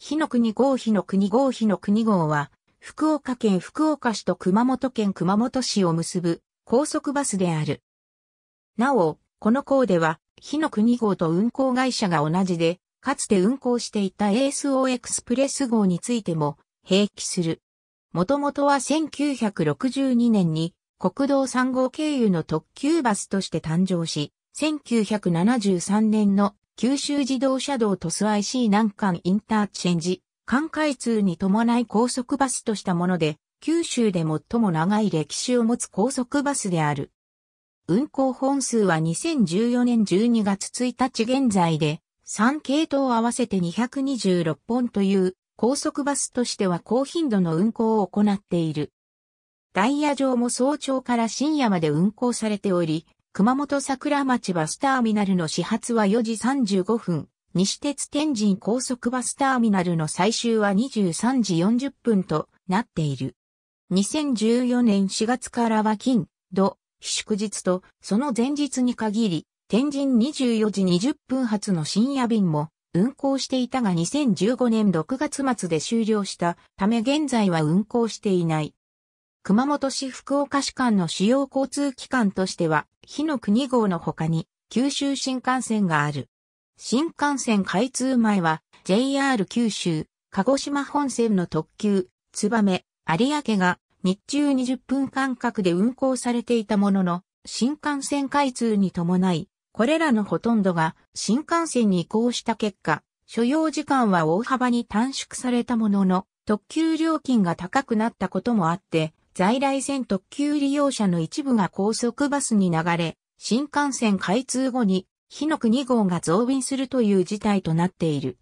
火の国号火の国号火の国号は、福岡県福岡市と熊本県熊本市を結ぶ高速バスである。なお、この号では、火の国号と運行会社が同じで、かつて運行していた ASO エクスプレス号についても、併記する。もともとは1962年に、国道3号経由の特急バスとして誕生し、1973年の九州自動車道鳥栖 IC 南関インターチェンジ、関開通に伴い高速バスとしたもので、九州で最も長い歴史を持つ高速バスである。運行本数は2014年12月1日現在で、3系統合わせて226本という高速バスとしては高頻度の運行を行っている。ダイヤ上も早朝から深夜まで運行されており、熊本桜町バスターミナルの始発は4時35分、西鉄天神高速バスターミナルの最終は23時40分となっている。2014年4月からは金、土、祝日と、その前日に限り、天神24時20分発の深夜便も運行していたが2015年6月末で終了したため現在は運行していない。熊本市福岡市間の主要交通機関としては、日の国号の他に、九州新幹線がある。新幹線開通前は、JR 九州、鹿児島本線の特急、つばめ、有明が、日中20分間隔で運行されていたものの、新幹線開通に伴い、これらのほとんどが新幹線に移行した結果、所要時間は大幅に短縮されたものの、特急料金が高くなったこともあって、在来線特急利用者の一部が高速バスに流れ、新幹線開通後に、日の国号が増便するという事態となっている。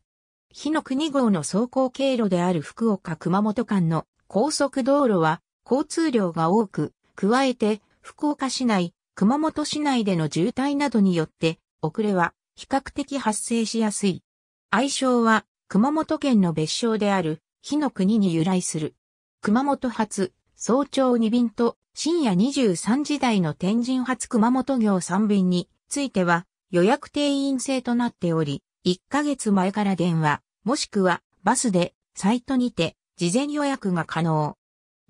日の国号の走行経路である福岡熊本間の高速道路は交通量が多く、加えて福岡市内、熊本市内での渋滞などによって遅れは比較的発生しやすい。愛称は熊本県の別称である日の国に由来する。熊本発早朝2便と深夜23時台の天神発熊本行3便については予約定員制となっており、1ヶ月前から電話、もしくはバスでサイトにて事前予約が可能。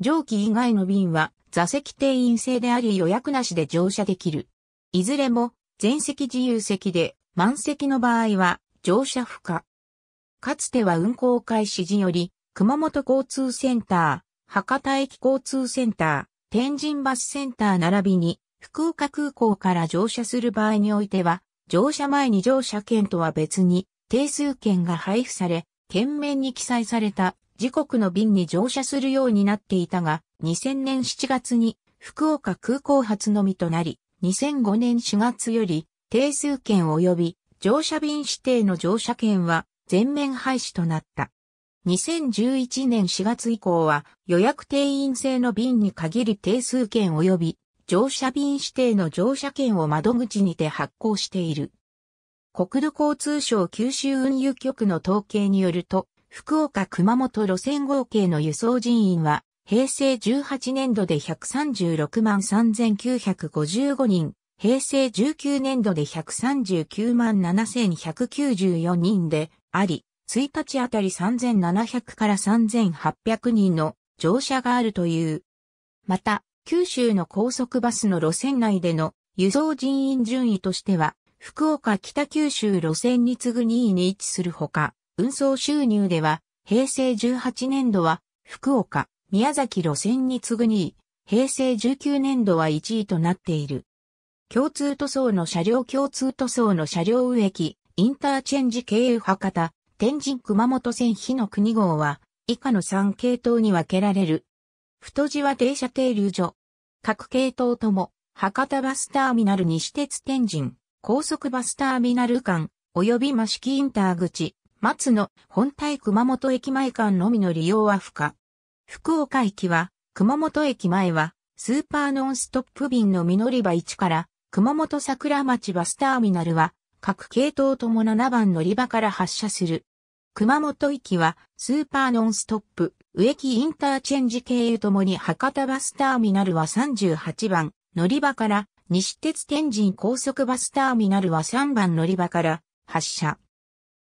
上記以外の便は座席定員制であり予約なしで乗車できる。いずれも全席自由席で満席の場合は乗車不可。かつては運行開始時より熊本交通センター、博多駅交通センター、天神バスセンター並びに、福岡空港から乗車する場合においては、乗車前に乗車券とは別に、定数券が配布され、券面に記載された時刻の便に乗車するようになっていたが、2000年7月に福岡空港発のみとなり、2005年4月より定数券及び乗車便指定の乗車券は全面廃止となった。2011年4月以降は予約定員制の便に限る定数券及び乗車便指定の乗車券を窓口にて発行している。国土交通省九州運輸局の統計によると、福岡熊本路線合計の輸送人員は平成18年度で136万3955人、平成19年度で139万7194人であり、1日あたり3700から3800人の乗車があるという。また、九州の高速バスの路線内での輸送人員順位としては、福岡北九州路線に次ぐ2位に位置するほか、運送収入では、平成18年度は、福岡、宮崎路線に次ぐ2位、平成19年度は1位となっている。共通塗装の車両共通塗装の車両植木、インターチェンジ経由博多、天神熊本線火の国号は、以下の3系統に分けられる。太字は停車停留所。各系統とも、博多バスターミナル西鉄天神、高速バスターミナル間、及び益城インター口、松野、本体熊本駅前間のみの利用は不可。福岡駅は、熊本駅前は、スーパーノンストップ便の実り場1から、熊本桜町バスターミナルは、各系統とも7番乗り場から発車する。熊本行きは、スーパーノンストップ、植木インターチェンジ経由ともに博多バスターミナルは38番、乗り場から、西鉄天神高速バスターミナルは3番乗り場から、発車。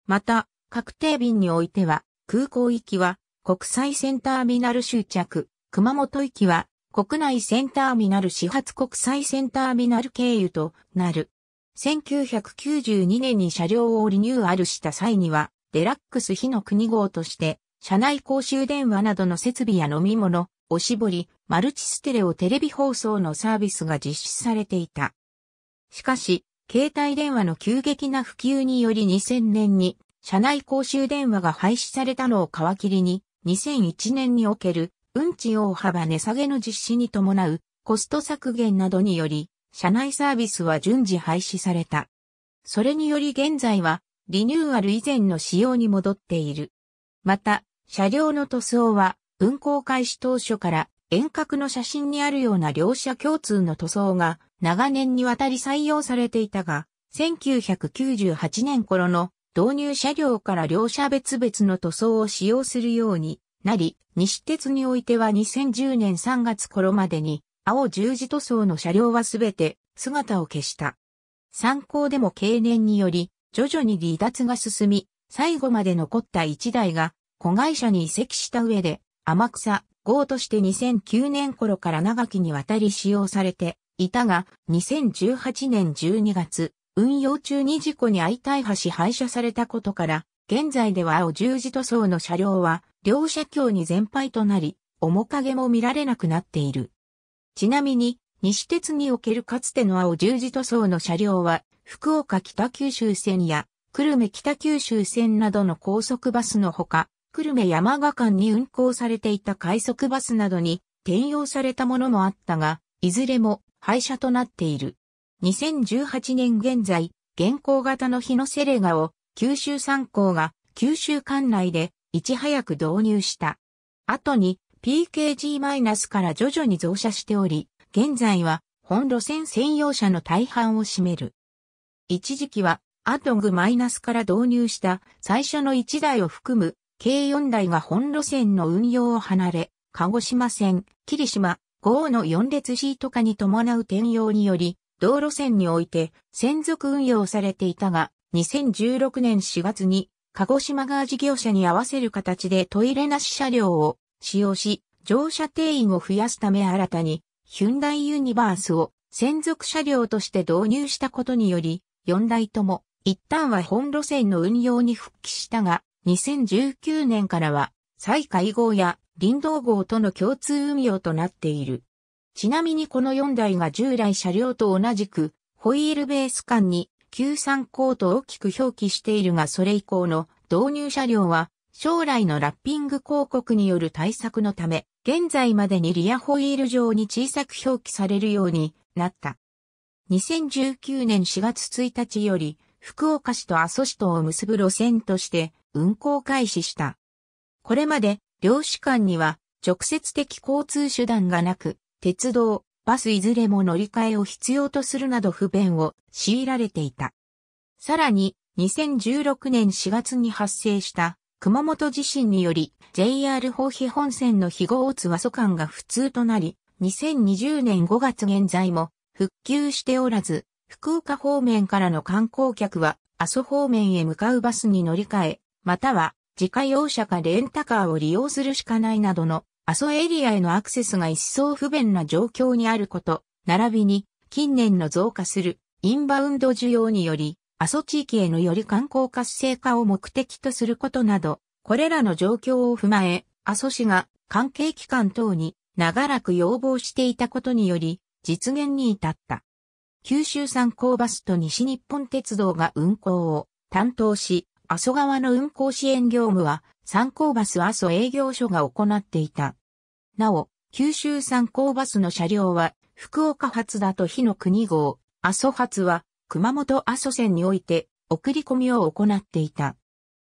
また、確定便においては、空港行きは、国際センターミナル終着、熊本行きは、国内センターミナル始発国際センターミナル経由となる。1992年に車両をリニューアルした際には、デラックス日の国号として、社内公衆電話などの設備や飲み物、おしぼり、マルチステレオテレビ放送のサービスが実施されていた。しかし、携帯電話の急激な普及により2000年に、社内公衆電話が廃止されたのを皮切りに、2001年における、運賃大幅値下げの実施に伴う、コスト削減などにより、社内サービスは順次廃止された。それにより現在は、リニューアル以前の仕様に戻っている。また、車両の塗装は、運行開始当初から遠隔の写真にあるような両者共通の塗装が長年にわたり採用されていたが、1998年頃の導入車両から両者別々の塗装を使用するようになり、西鉄においては2010年3月頃までに青十字塗装の車両はすべて姿を消した。参考でも経年により徐々に離脱が進み、最後まで残った1台が子会社に移籍した上で、天草号として2009年頃から長きにわたり使用されていたが、2018年12月、運用中に事故に相対橋廃車されたことから、現在では青十字塗装の車両は、両車橋に全廃となり、面影も見られなくなっている。ちなみに、西鉄におけるかつての青十字塗装の車両は、福岡北九州線や、久留米北九州線などの高速バスのほか、久留米山賀間に運行されていた快速バスなどに転用されたものもあったが、いずれも廃車となっている。2018年現在、現行型の日のセレガを九州産高が九州管内でいち早く導入した。後に PKG- から徐々に増車しており、現在は本路線専用車の大半を占める。一時期はアトングマイナスから導入した最初の1台を含む計4台が本路線の運用を離れ、鹿児島線、霧島、号の4列シート化に伴う転用により、道路線において専属運用されていたが、2016年4月に鹿児島側事業者に合わせる形でトイレなし車両を使用し、乗車定員を増やすため新たに、ヒュンダイユニバースを専属車両として導入したことにより、4台とも、一旦は本路線の運用に復帰したが、2019年からは、再開号や林道号との共通運用となっている。ちなみにこの4台が従来車両と同じく、ホイールベース間に93トと大きく表記しているがそれ以降の導入車両は将来のラッピング広告による対策のため現在までにリアホイール上に小さく表記されるようになった。2019年4月1日より、福岡市と阿蘇市とを結ぶ路線として運行開始した。これまで、両市間には直接的交通手段がなく、鉄道、バスいずれも乗り換えを必要とするなど不便を強いられていた。さらに、2016年4月に発生した熊本地震により JR 宝庇本線の肥後大津和蘇間が不通となり、2020年5月現在も復旧しておらず、福岡方面からの観光客は阿蘇方面へ向かうバスに乗り換え、または自家用車かレンタカーを利用するしかないなどの阿蘇エリアへのアクセスが一層不便な状況にあること、並びに近年の増加するインバウンド需要により、阿蘇地域へのより観光活性化を目的とすることなど、これらの状況を踏まえ、阿蘇市が関係機関等に長らく要望していたことにより、実現に至った。九州産高バスと西日本鉄道が運行を担当し、阿蘇川の運行支援業務は、三高バス阿蘇営業所が行っていた。なお、九州三高バスの車両は、福岡発だと日の国号、阿蘇発は、熊本阿蘇線において、送り込みを行っていた。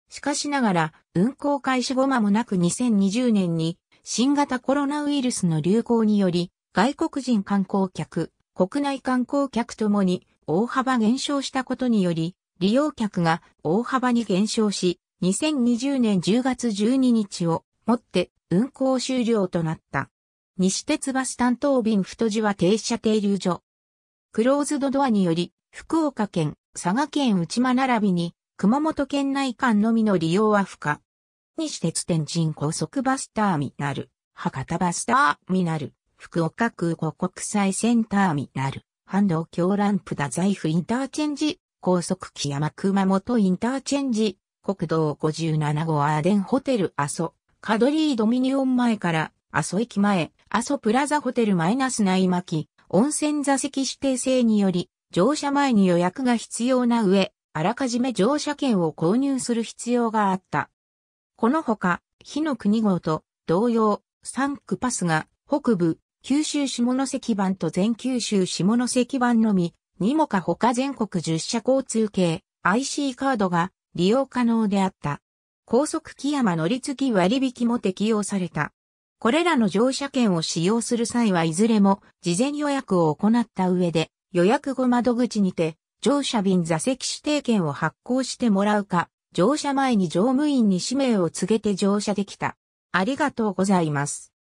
しかしながら、運行開始後間もなく2020年に、新型コロナウイルスの流行により、外国人観光客、国内観光客ともに大幅減少したことにより、利用客が大幅に減少し、2020年10月12日をもって運行終了となった。西鉄バス担当便太地は停車停留所。クローズドドアにより、福岡県、佐賀県内間並びに、熊本県内間のみの利用は不可。西鉄天神高速バスターミナル、博多バスターミナル、福岡空港国際センターミナル、半導橋ランプ太宰府インターチェンジ、高速木山熊本インターチェンジ、国道57号アーデンホテル阿蘇、カドリードミニオン前から阿蘇駅前、阿蘇プラザホテルマイナス内巻、温泉座席指定制により、乗車前に予約が必要な上、あらかじめ乗車券を購入する必要があった。このほか、日の国号と同様、サンクパスが北部、九州下関版と全九州下関版のみ、にもか他全国10社交通系 IC カードが利用可能であった。高速木山乗り継ぎ割引も適用された。これらの乗車券を使用する際はいずれも事前予約を行った上で予約後窓口にて乗車便座席指定券を発行してもらうか乗車前に乗務員に氏名を告げて乗車できた。ありがとうございます。